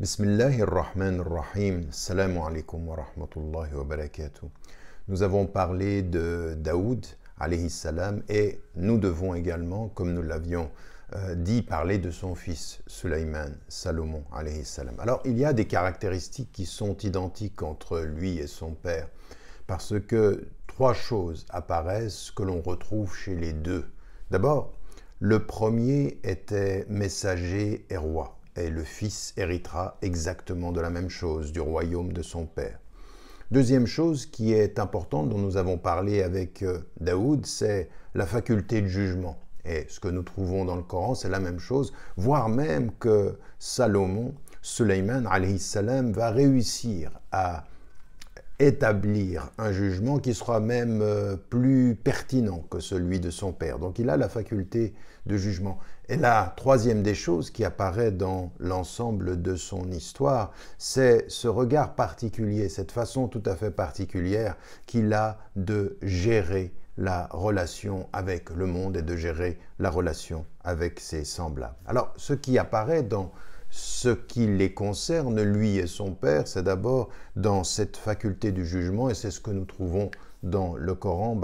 بسم الله الرحمن الرحيم السلام عليكم ورحمة الله وبركاته Nous avons parlé de Daoud alayhi salam et nous devons également, comme nous l'avions euh, dit parler de son fils Sulaiman, Salomon salam. Alors il y a des caractéristiques qui sont identiques entre lui et son père, parce que trois choses apparaissent que l'on retrouve chez les deux. D'abord, le premier était messager et roi, et le fils héritera exactement de la même chose, du royaume de son père. Deuxième chose qui est importante, dont nous avons parlé avec euh, Daoud, c'est la faculté de jugement. Et ce que nous trouvons dans le Coran, c'est la même chose, voire même que Salomon, Suleiman salam, va réussir à établir un jugement qui sera même euh, plus pertinent que celui de son père. Donc il a la faculté de jugement. Et la troisième des choses qui apparaît dans l'ensemble de son histoire, c'est ce regard particulier, cette façon tout à fait particulière qu'il a de gérer la relation avec le monde et de gérer la relation avec ses semblables. Alors, ce qui apparaît dans ce qui les concerne, lui et son Père, c'est d'abord dans cette faculté du jugement, et c'est ce que nous trouvons dans le Coran.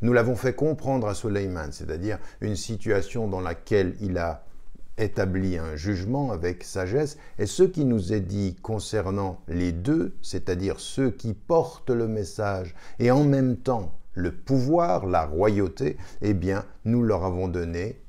Nous l'avons fait comprendre à Sulaiman, c'est-à-dire une situation dans laquelle il a établit un jugement avec sagesse, et ce qui nous est dit concernant les deux, c'est-à-dire ceux qui portent le message et en même temps le pouvoir, la royauté, eh bien, nous leur avons donné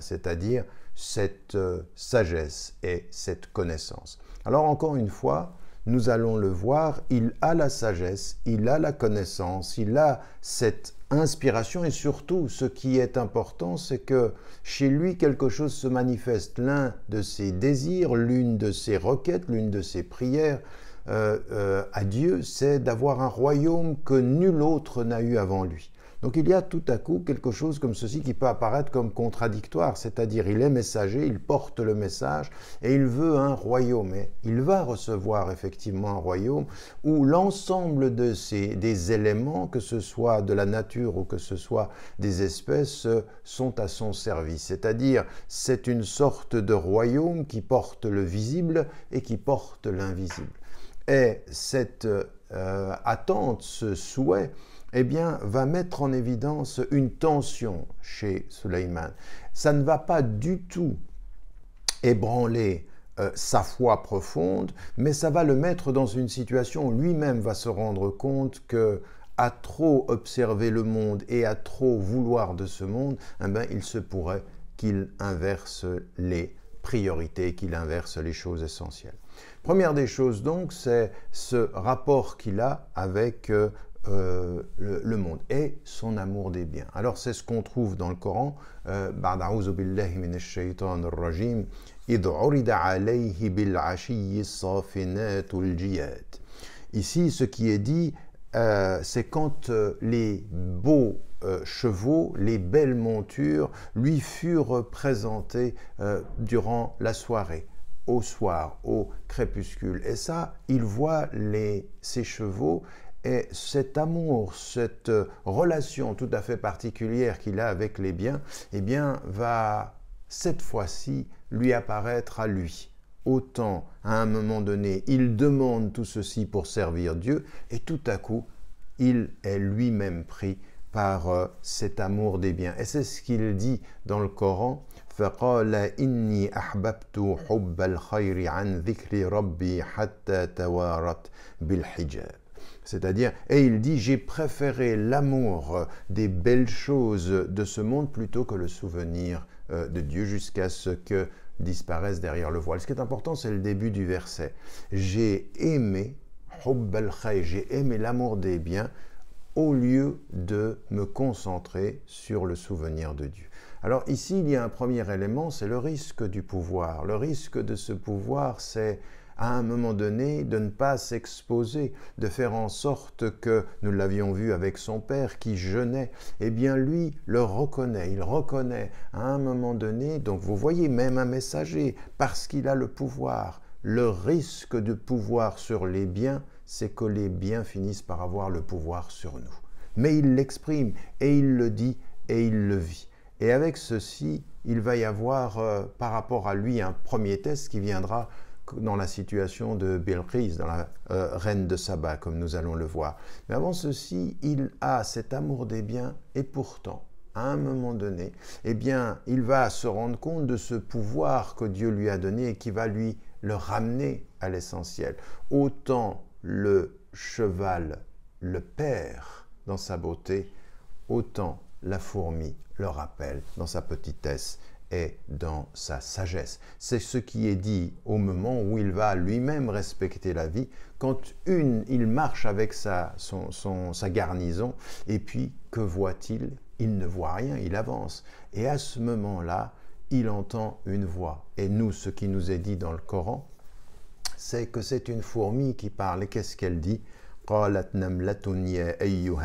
c'est-à-dire cette euh, sagesse et cette connaissance. Alors encore une fois, nous allons le voir, il a la sagesse, il a la connaissance, il a cette inspiration et surtout ce qui est important, c'est que chez lui quelque chose se manifeste, l'un de ses désirs, l'une de ses requêtes, l'une de ses prières euh, euh, à Dieu, c'est d'avoir un royaume que nul autre n'a eu avant lui. Donc il y a tout à coup quelque chose comme ceci qui peut apparaître comme contradictoire, c'est-à-dire il est messager, il porte le message et il veut un royaume. Et il va recevoir effectivement un royaume où l'ensemble des éléments, que ce soit de la nature ou que ce soit des espèces, sont à son service. C'est-à-dire c'est une sorte de royaume qui porte le visible et qui porte l'invisible. Et cette euh, attente, ce souhait, eh bien, va mettre en évidence une tension chez Suleiman. Ça ne va pas du tout ébranler euh, sa foi profonde, mais ça va le mettre dans une situation où lui-même va se rendre compte que à trop observer le monde et à trop vouloir de ce monde, eh bien, il se pourrait qu'il inverse les priorités, qu'il inverse les choses essentielles. Première des choses donc, c'est ce rapport qu'il a avec euh, euh, le, monde et son amour des biens. Alors c'est ce qu'on trouve dans le Coran. Euh, Ici, ce qui est dit, euh, c'est quand les beaux chevaux, les belles montures lui furent présentées durant la soirée au soir, au crépuscule. Et ça, il voit les, ses chevaux et cet amour, cette euh, relation tout à fait particulière qu'il a avec les biens, eh bien, va cette fois-ci lui apparaître à lui. Autant, à un moment donné, il demande tout ceci pour servir Dieu, et tout à coup, il est lui-même pris par euh, cet amour des biens. Et c'est ce qu'il dit dans le Coran. C'est-à-dire, et il dit, j'ai préféré l'amour des belles choses de ce monde plutôt que le souvenir euh, de Dieu jusqu'à ce que disparaisse derrière le voile. Ce qui est important, c'est le début du verset. J'ai aimé, j'ai aimé l'amour des biens au lieu de me concentrer sur le souvenir de Dieu. Alors ici, il y a un premier élément, c'est le risque du pouvoir. Le risque de ce pouvoir, c'est à un moment donné de ne pas s'exposer, de faire en sorte que, nous l'avions vu avec son père qui jeûnait, eh bien lui le reconnaît, il reconnaît à un moment donné, donc vous voyez même un messager, parce qu'il a le pouvoir, le risque de pouvoir sur les biens, c'est que les biens finissent par avoir le pouvoir sur nous. Mais il l'exprime et il le dit et il le vit. Et avec ceci, il va y avoir euh, par rapport à lui un premier test qui viendra dans la situation de Bilqis, dans la euh, reine de Saba, comme nous allons le voir. Mais avant ceci, il a cet amour des biens, et pourtant, à un moment donné, eh bien, il va se rendre compte de ce pouvoir que Dieu lui a donné et qui va lui le ramener à l'essentiel. Autant le cheval le perd dans sa beauté, autant la fourmi le rappelle dans sa petitesse est dans sa sagesse. C'est ce qui est dit au moment où il va lui-même respecter la vie, quand une, il marche avec sa, garnison, et puis que voit-il Il ne voit rien, il avance. Et à ce moment-là, il entend une voix. Et nous, ce qui nous est dit dans le Coran, c'est que c'est une fourmi qui parle. et Qu'est-ce qu'elle dit قالت نملة يا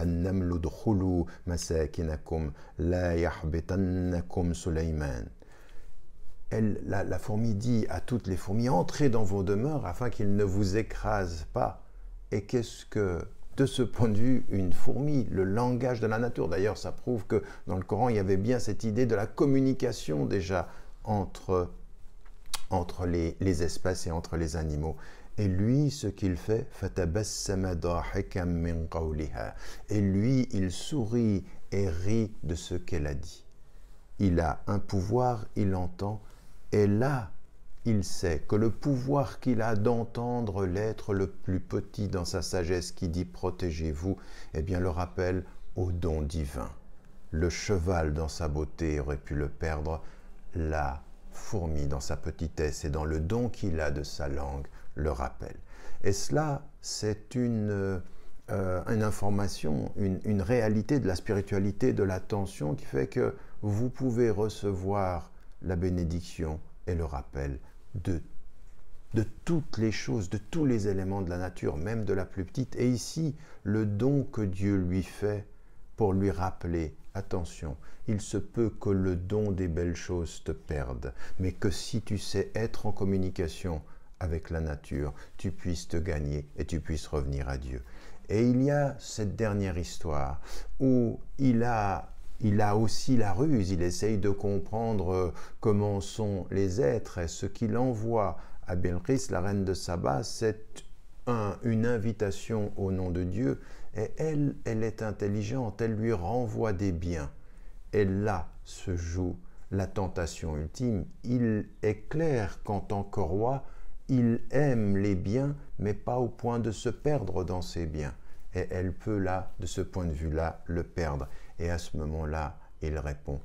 النمل مساكنكم لا يحبطنكم سليمان Elle, la, fourmi dit à toutes les fourmis, entrez dans vos demeures afin qu'ils ne vous écrasent pas. Et qu'est-ce que, de ce point de vue, une fourmi, le langage de la nature D'ailleurs, ça prouve que dans le Coran, il y avait bien cette idée de la communication déjà entre, entre les, les espèces et entre les animaux. Et lui, ce qu'il fait, Et lui, il sourit et rit de ce qu'elle a dit. Il a un pouvoir, il entend, et là, il sait que le pouvoir qu'il a d'entendre l'être le plus petit dans sa sagesse qui dit protégez-vous, eh bien le rappelle au don divin. Le cheval dans sa beauté aurait pu le perdre, la fourmi dans sa petitesse et dans le don qu'il a de sa langue le rappel Et cela, c'est une, euh, euh, une, information, une, réalité de la spiritualité, de l'attention qui fait que vous pouvez recevoir la bénédiction et le rappel de, de toutes les choses, de tous les éléments de la nature, même de la plus petite. Et ici, le don que Dieu lui fait pour lui rappeler Attention, il se peut que le don des belles choses te perde, mais que si tu sais être en communication avec la nature, tu puisses te gagner et tu puisses revenir à Dieu. Et il y a cette dernière histoire où il a, il a aussi la ruse, il essaye de comprendre euh, comment sont les êtres et ce qu'il envoie à Belkis, la reine de Saba, c'est une invitation au nom de Dieu et elle, elle est intelligente, elle lui renvoie des biens. Et là se joue la tentation ultime. Il est clair qu'en tant que roi, il aime les biens, mais pas au point de se perdre dans ses biens. Et elle peut là, de ce point de vue-là, le perdre. Et à ce moment-là, il répond.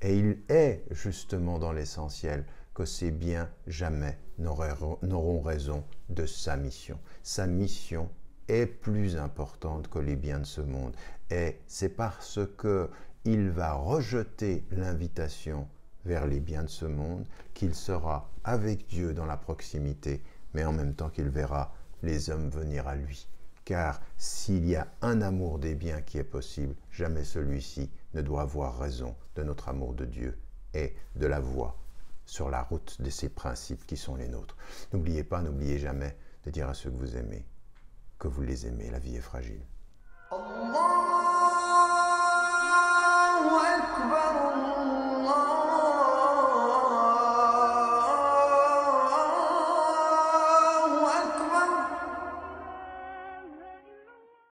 Et il est justement dans l'essentiel que ses biens jamais n'auront raison de sa mission. Sa mission est plus importante que les biens de ce monde. Et c'est parce que il va rejeter l'invitation vers les biens de ce monde, qu'il sera avec Dieu dans la proximité, mais en même temps qu'il verra les hommes venir à lui. Car s'il y a un amour des biens qui est possible, jamais celui-ci ne doit avoir raison de notre amour de Dieu et de la voie sur la route de ces principes qui sont les nôtres. N'oubliez pas, n'oubliez jamais de dire à ceux que vous aimez que vous les aimez, la vie est fragile.